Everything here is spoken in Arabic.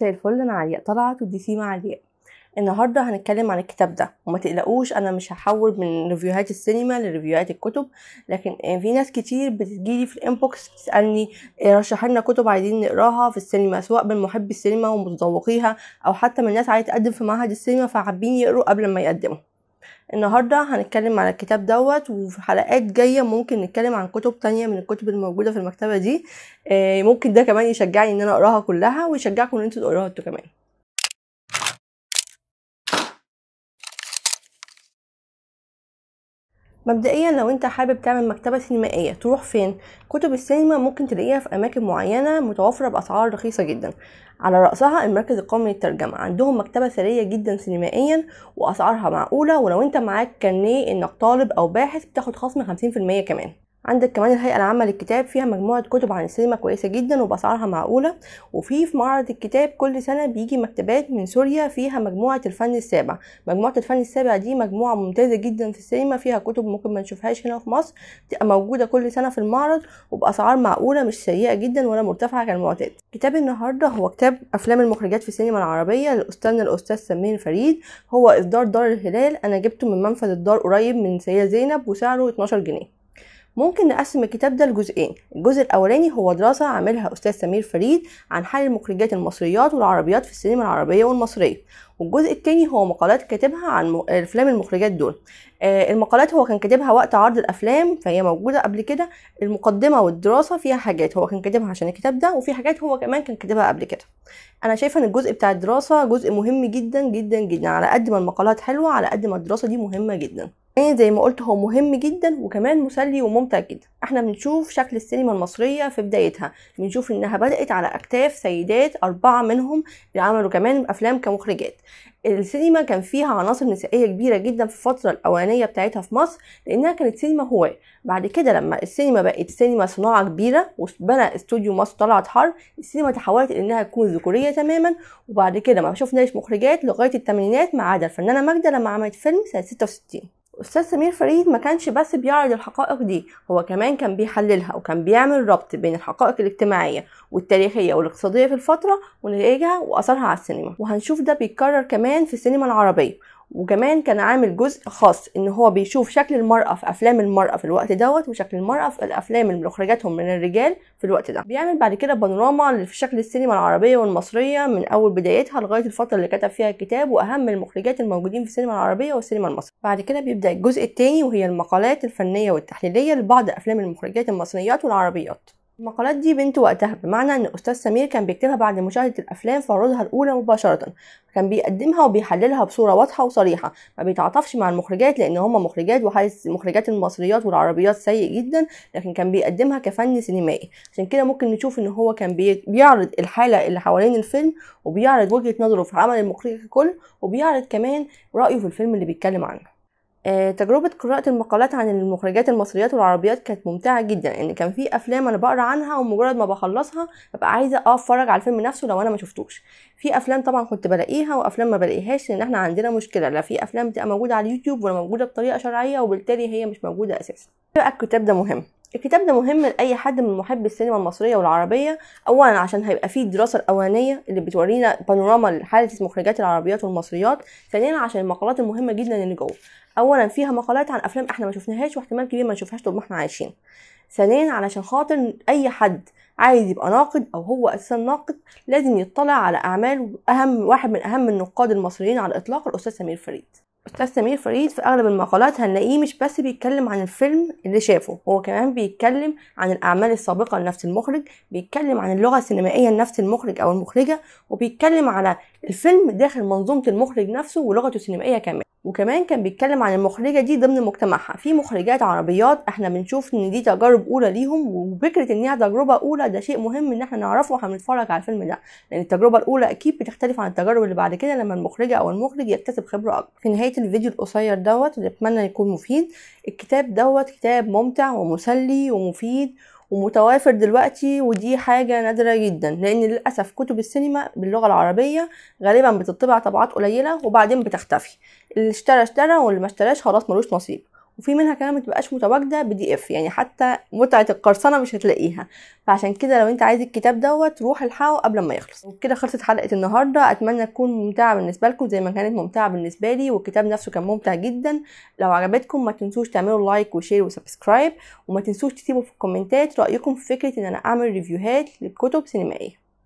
زي الفل انا علياء طلعت ودي سيما علياء النهارده هنتكلم عن الكتاب ده وما تقلقوش انا مش هحول من ريفيوهات السينما لريفيوهات الكتب لكن في ناس كتير بتجيلي في الانبوكس بتسالني إيه، رشح لنا كتب عايزين نقراها في السينما سواء من محبي السينما ومتذوقيها او حتى من ناس عايزه تقدم في معهد السينما فحابين يقروا قبل ما يقدموا النهاردة هنتكلم على الكتاب دوت وفي حلقات جاية ممكن نتكلم عن كتب تانية من الكتب الموجودة في المكتبة دي آه، ممكن ده كمان يشجعني ان انا اقراها كلها ويشجعكم ان انتوا تقراها انتوا كمان مبدئيا لو انت حابب تعمل مكتبة سينمائية تروح فين؟ كتب السينما ممكن تلاقيها في أماكن معينة متوفرة بأسعار رخيصة جدا على رأسها المركز القومي للترجمة عندهم مكتبة ثرية جدا سينمائيا وأسعارها معقولة ولو انت معاك كارنيه انك طالب أو باحث بتاخد خصم 50% كمان عندك كمان الهيئه العامه للكتاب فيها مجموعه كتب عن السينما كويسه جدا وباسعارها معقوله وفي في معرض الكتاب كل سنه بيجي مكتبات من سوريا فيها مجموعه الفن السابع مجموعه الفن السابع دي مجموعه ممتازه جدا في السينما فيها كتب ممكن ما نشوفهاش هنا في مصر بتبقى موجوده كل سنه في المعرض وباسعار معقوله مش سيئه جدا ولا مرتفعه كالمعتاد كتاب النهارده هو كتاب افلام المخرجات في السينما العربيه لاستاذنا الاستاذ سمير فريد هو اصدار دار الهلال انا جبته من منفذ الدار قريب من سيده زينب وسعره 12 جنيه ممكن نقسم الكتاب ده لجزئين الجزء الاولاني هو دراسه عاملها استاذ سمير فريد عن حال المخرجات المصريات والعربيات في السينما العربيه والمصريه والجزء التاني هو مقالات كاتبها عن افلام المخرجات دول آه المقالات هو كان كاتبها وقت عرض الافلام فهي موجوده قبل كده المقدمه والدراسه فيها حاجات هو كان كاتبها عشان الكتاب ده وفي حاجات هو كمان كان كاتبها قبل كده انا شايفه ان الجزء بتاع الدراسه جزء مهم جدا جدا جدا على قد ما المقالات حلوه على قد ما الدراسه دي مهمه جدا يعني زي ما قلت هو مهم جدا وكمان مسلي وممتع جدا احنا بنشوف شكل السينما المصرية في بدايتها بنشوف انها بدأت على اكتاف سيدات اربعة منهم اللي عملوا كمان افلام كمخرجات السينما كان فيها عناصر نسائية كبيرة جدا في الفترة الاولانية بتاعتها في مصر لانها كانت سينما هواة بعد كده لما السينما بقت سينما صناعة كبيرة وبنى استوديو مصر طلعت حرب السينما تحولت انها تكون ذكورية تماما وبعد كده ما شفناش مخرجات لغاية الثمانينات ما عدا الفنانة ماجدة لما عملت فيلم سنة 66 استاذ سمير فريد ما كانش بس بيعرض الحقائق دي هو كمان كان بيحللها وكان بيعمل ربط بين الحقائق الاجتماعيه والتاريخيه والاقتصاديه في الفتره ونتائجها واثرها على السينما وهنشوف ده بيتكرر كمان في السينما العربيه وكمان كان عامل جزء خاص ان هو بيشوف شكل المرأة في افلام المرأة في الوقت دوت وشكل المرأة في الافلام اللي مخرجاتهم من الرجال في الوقت ده بيعمل بعد كده بانوراما في شكل السينما العربية والمصرية من اول بدايتها لغاية الفترة اللي كتب فيها الكتاب واهم المخرجات الموجودين في السينما العربية والسينما المصرية بعد كده بيبدا الجزء الثاني وهي المقالات الفنية والتحليلية لبعض افلام المخرجات المصريات والعربيات المقالات دي بنت وقتها بمعنى ان استاذ سمير كان بيكتبها بعد مشاهده الافلام في عروضها الاولى مباشره كان بيقدمها وبيحللها بصوره واضحه وصريحه ما بيتعاطفش مع المخرجات لان هم مخرجات وحاسس مخرجات المصريات والعربيات سيء جدا لكن كان بيقدمها كفن سينمائي عشان كده ممكن نشوف ان هو كان بيعرض الحاله اللي حوالين الفيلم وبيعرض وجهه نظره في عمل المخرج ككل وبيعرض كمان رايه في الفيلم اللي بيتكلم عنه آه، تجربة قراءة المقالات عن المخرجات المصريات والعربيات كانت ممتعة جدا يعني كان في أفلام أنا بقرا عنها ومجرد ما بخلصها ببقى عايزة أقف آه، أتفرج على الفيلم نفسه لو أنا ما شفتوش في أفلام طبعا كنت بلاقيها وأفلام ما بلاقيهاش لأن إحنا عندنا مشكلة لا في أفلام بتبقى موجودة على اليوتيوب ولا موجودة بطريقة شرعية وبالتالي هي مش موجودة أساسا إيه الكتاب ده مهم الكتاب ده مهم لأي حد من محبي السينما المصرية والعربية أولا عشان هيبقى فيه الدراسة الأولانية اللي بتورينا بانوراما لحالة مخرجات العربيات والمصريات ثانيا عشان المقالات المهمة جدا اللي جوه أولا فيها مقالات عن أفلام إحنا ما شفناهاش واحتمال كبير ما نشوفهاش طول ما إحنا عايشين ثانيا علشان خاطر أي حد عايز يبقى ناقد أو هو أساسا ناقد لازم يطلع على أعمال أهم واحد من أهم النقاد المصريين على الإطلاق الأستاذ سمير فريد أستاذ سمير فريد في أغلب المقالات هنلاقيه مش بس بيتكلم عن الفيلم اللي شافه هو كمان بيتكلم عن الأعمال السابقة لنفس المخرج بيتكلم عن اللغة السينمائية لنفس المخرج أو المخرجة وبيتكلم على الفيلم داخل منظومة المخرج نفسه ولغته السينمائية كمان وكمان كان بيتكلم عن المخرجة دي ضمن مجتمعها في مخرجات عربيات احنا بنشوف ان دي تجارب اولى ليهم وفكرة انها تجربة اولى ده شيء مهم ان احنا نعرفه واحنا بنتفرج على الفيلم ده لان التجربة الاولى اكيد بتختلف عن التجارب اللي بعد كده لما المخرجة او المخرج يكتسب خبرة اكبر في نهاية الفيديو القصير دوت اللي اتمنى يكون مفيد الكتاب دوت كتاب ممتع ومسلي ومفيد ومتوافر دلوقتي ودي حاجة نادرة جدا لأن للأسف كتب السينما باللغة العربية غالبا بتطبع طبعات قليلة وبعدين بتختفي اللي اشترى اشترى واللي ما اشتراش خلاص ملوش نصيب وفي منها كمان متبقاش متواجده بي دي اف يعني حتى متعه القرصنه مش هتلاقيها فعشان كده لو انت عايز الكتاب دوت روح الحقه قبل ما يخلص وبكده خلصت حلقه النهارده اتمنى تكون ممتعه بالنسبه لكم زي ما كانت ممتعه بالنسبه لي والكتاب نفسه كان ممتع جدا لو عجبتكم ما تنسوش تعملوا لايك وشير وسبسكرايب وما تنسوش تسيبوا في الكومنتات رايكم في فكره ان انا اعمل ريفيوهات لكتب سينمائيه